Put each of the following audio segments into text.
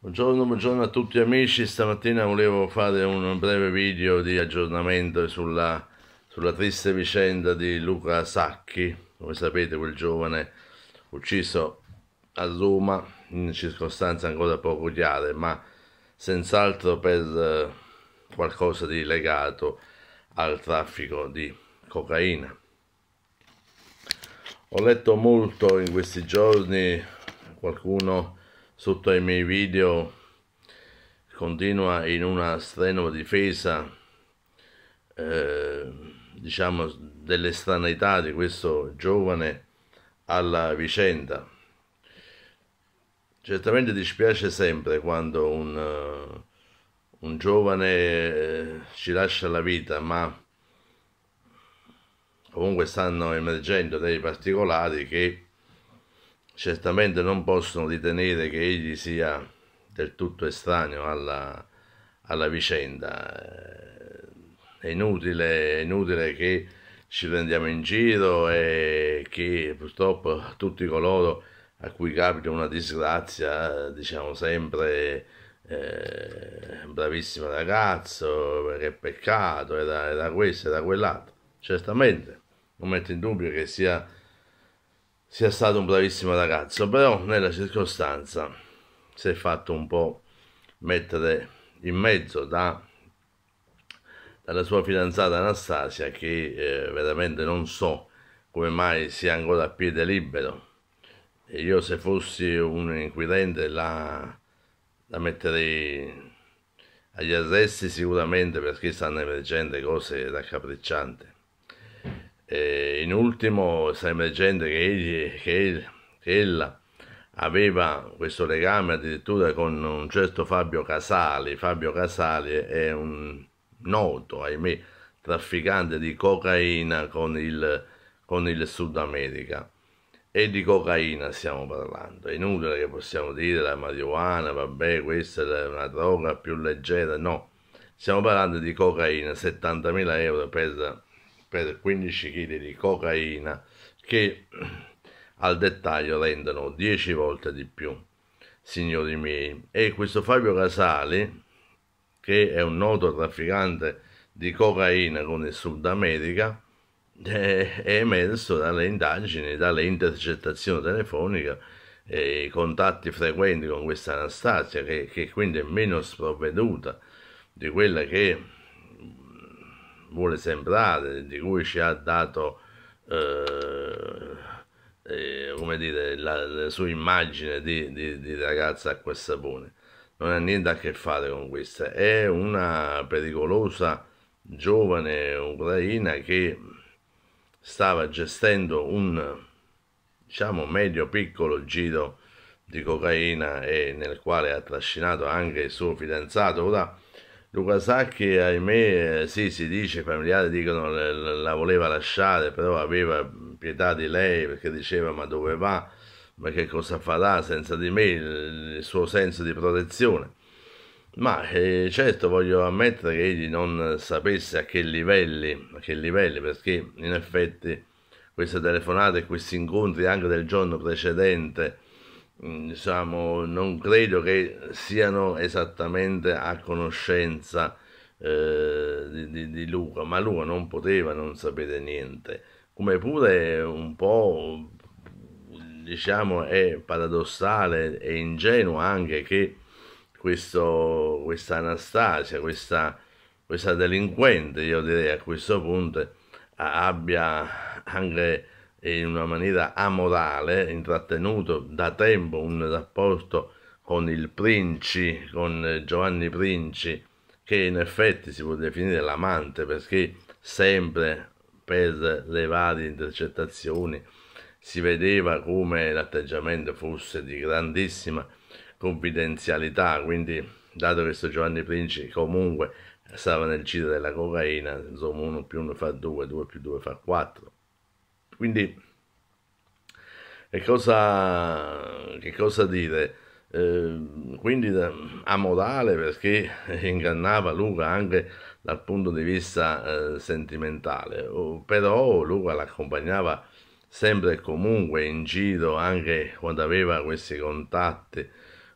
Buongiorno, buongiorno a tutti amici, stamattina volevo fare un breve video di aggiornamento sulla, sulla, triste vicenda di Luca Sacchi, come sapete quel giovane ucciso a Roma in circostanze ancora poco chiare, ma senz'altro per eh, qualcosa di legato al traffico di cocaina. Ho letto molto in questi giorni, qualcuno sotto ai miei video continua in una strenua difesa eh, diciamo dell'estraneità di questo giovane alla vicenda certamente dispiace sempre quando un, eh, un giovane eh, ci lascia la vita ma comunque stanno emergendo dei particolari che certamente non possono ritenere che egli sia del tutto estraneo alla, alla vicenda. Eh, è inutile, è inutile, che ci prendiamo in giro e che purtroppo tutti coloro a cui capita una disgrazia diciamo sempre eh, bravissimo ragazzo, che peccato, era, era questo, era quell'altro. Certamente non metto in dubbio che sia sia stato un bravissimo ragazzo, però nella circostanza si è fatto un po' mettere in mezzo da, dalla sua fidanzata Anastasia che eh, veramente non so come mai sia ancora a piede libero. E io se fossi un inquirente la, la metterei agli arresti sicuramente perché stanno emergendo cose raccapriccianti. Eh, in ultimo stiamo dicendo che, egli, che, egli, che ella aveva questo legame addirittura con un certo Fabio Casali. Fabio Casali è un noto, ahimè, trafficante di cocaina con il, con il Sud America. E di cocaina stiamo parlando. È inutile che possiamo dire la marijuana, vabbè, questa è una droga più leggera. No, stiamo parlando di cocaina, 70.000 euro per per 15 kg di cocaina che al dettaglio rendono 10 volte di più, signori miei. E questo Fabio Casali, che è un noto trafficante di cocaina con il Sud America, è emerso dalle indagini, dalle intercettazioni telefoniche e i contatti frequenti con questa Anastasia, che, che quindi è meno sprovveduta di quella che vuole sembrare, di cui ci ha dato eh, eh, come dire, la, la sua immagine di, di, di ragazza a e sapone. Non ha niente a che fare con questa, è una pericolosa giovane ucraina che stava gestendo un diciamo medio piccolo giro di cocaina e nel quale ha trascinato anche il suo fidanzato. Ora Luca Sacchi, ahimè, sì, si dice, i familiari dicono che la voleva lasciare, però aveva pietà di lei perché diceva ma dove va, ma che cosa farà senza di me, il suo senso di protezione. Ma eh, certo voglio ammettere che egli non sapesse a che livelli, a che livelli perché in effetti queste telefonate e questi incontri anche del giorno precedente Mm, diciamo, non credo che siano esattamente a conoscenza eh, di, di, di, Luca, ma Luca non poteva non sapere niente, come pure un po' diciamo è paradossale e ingenuo anche che questo, questa Anastasia, questa, questa delinquente, io direi a questo punto, abbia anche in una maniera amorale intrattenuto da tempo un rapporto con il Princi, con eh, Giovanni Princi, che in effetti si può definire l'amante perché sempre per le varie intercettazioni si vedeva come l'atteggiamento fosse di grandissima confidenzialità, quindi dato che questo Giovanni Princi comunque stava nel giro della cocaina, insomma uno più uno fa due, due più due fa quattro, quindi, che cosa, che cosa dire? Eh, quindi amorale perché ingannava Luca anche dal punto di vista eh, sentimentale, o, però Luca l'accompagnava sempre e comunque in giro anche quando aveva questi contatti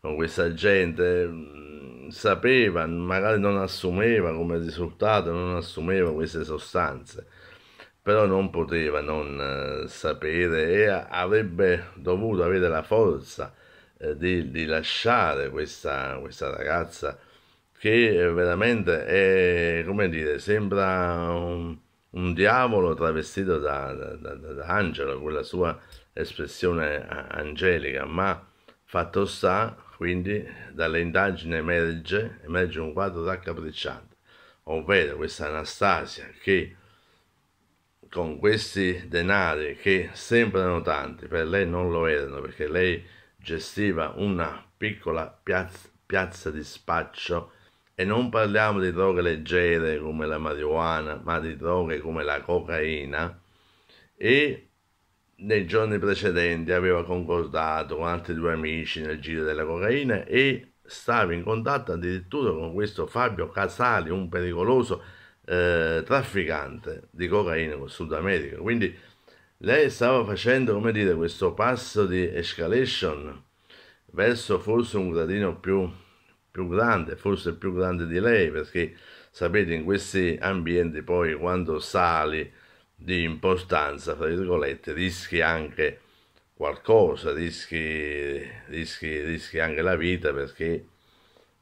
con questa gente mm, sapeva, magari non assumeva come risultato, non assumeva queste sostanze però non poteva non eh, sapere e avrebbe dovuto avere la forza eh, di, di lasciare questa, questa, ragazza che veramente è, come dire, sembra un, un diavolo travestito da, da, da, da angelo, quella sua espressione angelica, ma fatto sta, quindi, dalle indagini emerge, emerge un quadro raccapricciante, ovvero questa Anastasia che con questi denari che sembrano tanti, per lei non lo erano perché lei gestiva una piccola piazza, piazza di spaccio e non parliamo di droghe leggere come la marijuana, ma di droghe come la cocaina e nei giorni precedenti aveva concordato con altri due amici nel giro della cocaina e stava in contatto addirittura con questo Fabio Casali, un pericoloso eh, trafficante di cocaina con Sud America. Quindi lei stava facendo, come dire, questo passo di escalation verso forse un gradino più, più grande, forse più grande di lei, perché sapete in questi ambienti poi quando sali di importanza, fra virgolette, rischi anche qualcosa, rischi, rischi, rischi anche la vita perché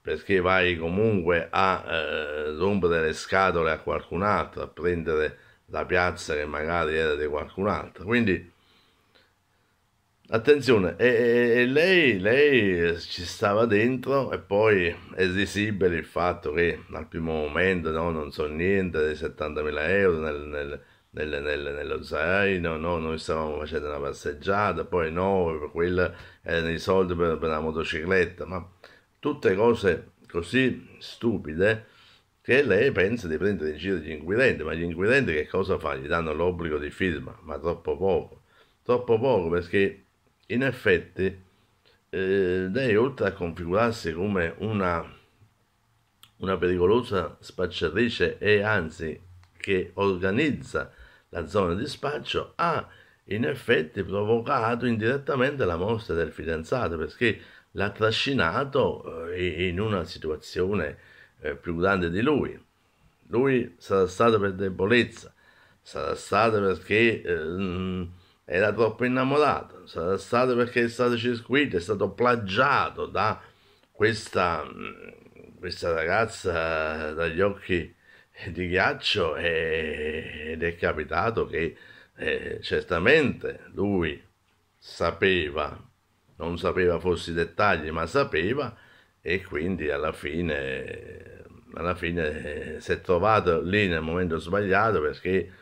perché vai comunque a eh, rompere le scatole a qualcun altro, a prendere la piazza che magari era di qualcun altro. Quindi attenzione, e, e lei, lei, ci stava dentro e poi è visibile il fatto che al primo momento no, non so niente dei 70.000 euro nel, nel, nel, nel, nello zaino, no, noi stavamo facendo una passeggiata, poi no, quello erano i soldi per, per la motocicletta, ma tutte cose così stupide che lei pensa di prendere in giro gli inquirenti, ma gli inquirenti che cosa fanno? Gli danno l'obbligo di firma, ma troppo poco, troppo poco perché in effetti eh, lei oltre a configurarsi come una, una pericolosa spacciatrice e anzi che organizza la zona di spaccio, ha in effetti provocato indirettamente la morte del fidanzato perché l'ha trascinato eh, in una situazione eh, più grande di lui. Lui sarà stato per debolezza, sarà stato perché eh, era troppo innamorato, sarà stato perché è stato circuito, è stato plagiato da questa, mm, questa ragazza dagli occhi di ghiaccio ed è capitato che eh, certamente lui sapeva non sapeva forse i dettagli, ma sapeva e quindi alla fine, alla fine eh, si è trovato lì nel momento sbagliato perché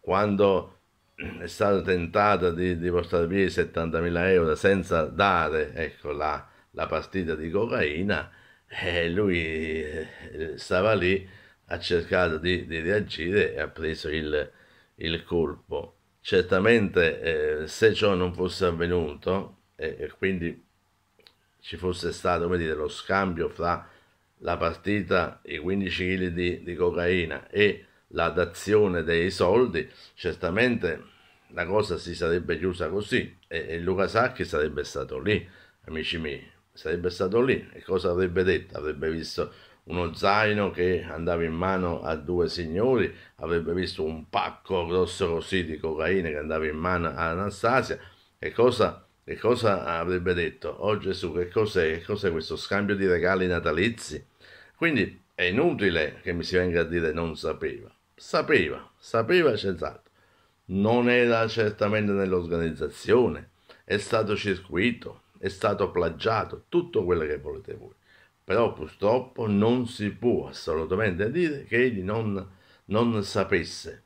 quando è stato tentato di, di portare via i 70.000 euro senza dare ecco, la, la, partita di cocaina, eh, lui eh, stava lì, ha cercato di, di reagire e ha preso il, il colpo. Certamente eh, se ciò non fosse avvenuto, e, e quindi ci fosse stato come dire, lo scambio fra la partita, i 15 kg di, di cocaina e la dazione dei soldi, certamente la cosa si sarebbe chiusa così e, e Luca Sacchi sarebbe stato lì, amici miei, sarebbe stato lì e cosa avrebbe detto? Avrebbe visto uno zaino che andava in mano a due signori, avrebbe visto un pacco grosso così di cocaina che andava in mano a Anastasia e cosa avrebbe che cosa avrebbe detto? Oh Gesù, che cos'è? Che cos'è questo scambio di regali natalizi? Quindi è inutile che mi si venga a dire non sapeva. Sapeva, sapeva senz'altro. Non era certamente nell'organizzazione, è stato circuito, è stato plagiato, tutto quello che volete voi. Però purtroppo non si può assolutamente dire che egli non, non sapesse.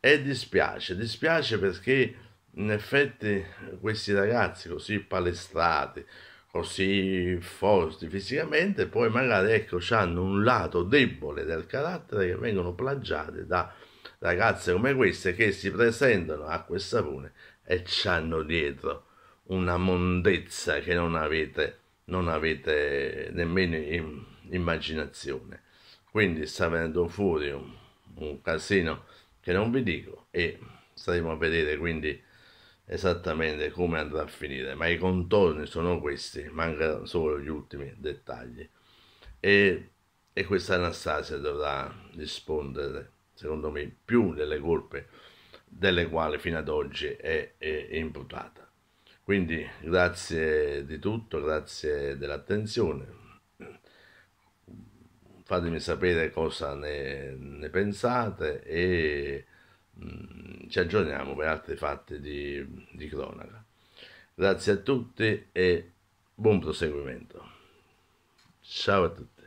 E dispiace, dispiace perché in effetti questi ragazzi così palestrati, così forti fisicamente, poi magari ecco, hanno un lato debole del carattere che vengono plagiate da ragazze come queste che si presentano a questa pune e ci hanno dietro una mondezza che non avete, non avete nemmeno in, immaginazione. Quindi sta venendo fuori un, un casino che non vi dico e staremo a vedere quindi esattamente come andrà a finire, ma i contorni sono questi, mancano solo gli ultimi dettagli. E, e questa Anastasia dovrà rispondere, secondo me, più delle colpe delle quali fino ad oggi è, è, imputata. Quindi grazie di tutto, grazie dell'attenzione. Fatemi sapere cosa ne, ne pensate e Mm, ci aggiorniamo per altre fatte di, di cronaca. Grazie a tutti e buon proseguimento. Ciao a tutti.